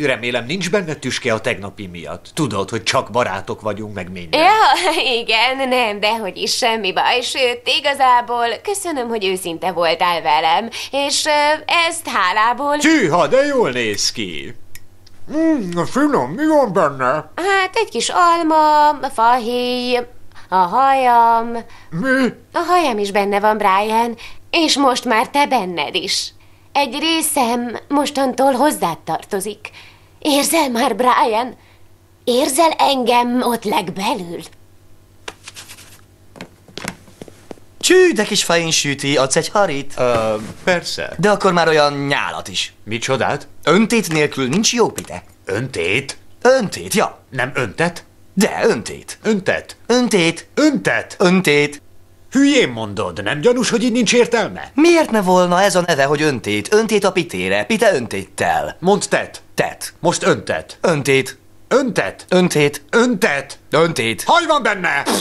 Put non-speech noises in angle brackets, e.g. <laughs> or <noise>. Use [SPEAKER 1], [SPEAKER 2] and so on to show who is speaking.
[SPEAKER 1] Remélem nincs benne tüske a tegnapi miatt. Tudod, hogy csak barátok vagyunk, meg minden.
[SPEAKER 2] Ja, <laughs> igen, nem, de hogy is semmi baj. Sőt, igazából köszönöm, hogy őszinte voltál velem, és ezt hálából... Tűha,
[SPEAKER 3] de jól néz ki! Mmm, finom, mi van benne?
[SPEAKER 2] Hát egy kis alma, fahéj, a hajam... Mi? A hajam is benne van, Brian, és most már te benned is. Egy részem mostantól hozzád tartozik. Érzel már, Brian? Érzel engem ott legbelül?
[SPEAKER 1] Csű, de kis fején sűti, adsz egy harit? Uh, persze. De akkor már olyan nyálat is. csodát? Öntét nélkül nincs jó pite. Öntét? Öntét, ja. Nem öntet? De, öntét. Öntet. Öntét. Öntet. Öntét. Hülyén mondod, nem gyanús, hogy így nincs értelme? Miért ne volna ez a neve, hogy öntét? Öntét a pitére, pite öntéttel. Mondd tet. Tet. Most öntet. Öntét. Öntet. Öntét. Öntet. Öntét. Haj van benne!